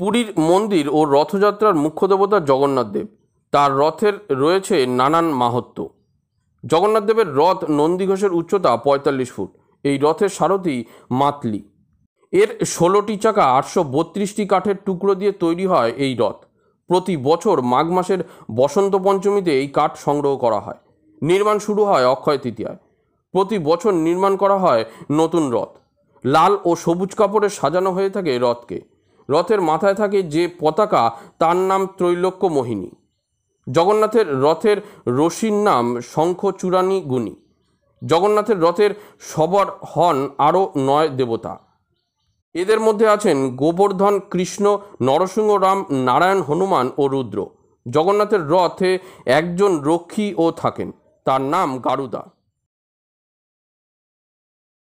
পুরীর মন্দির ও রথযাত্রার মুখ্য দেবতা জগন্নাথ দেব তার রথের রয়েছে নানান মাহাত্ম জগন্নাথ দেবের রথ নন্দী ঘোষের উচ্চতা পঁয়তাল্লিশ ফুট এই রথের সারথি মাতলি এর ষোলোটি চাকা আটশো বত্রিশটি কাঠের টুকরো দিয়ে তৈরি হয় এই রথ প্রতি বছর মাঘ মাসের বসন্ত পঞ্চমীতে এই কাঠ সংগ্রহ করা হয় নির্মাণ শুরু হয় অক্ষয় তৃতীয়ায় প্রতি বছর নির্মাণ করা হয় নতুন রথ লাল ও সবুজ কাপড়ে সাজানো হয়ে থাকে রথকে রথের মাথায় থাকে যে পতাকা তার নাম ত্রৈলোক্য মোহিনী জগন্নাথের রথের রশির নাম শঙ্খ চূড়ানি গুণী জগন্নাথের রথের সবর হন আরও নয় দেবতা এদের মধ্যে আছেন গোবর্ধন কৃষ্ণ নরসিংহ রাম নারায়ণ হনুমান ও রুদ্র জগন্নাথের রথে একজন রক্ষী ও থাকেন তার নাম গারুদা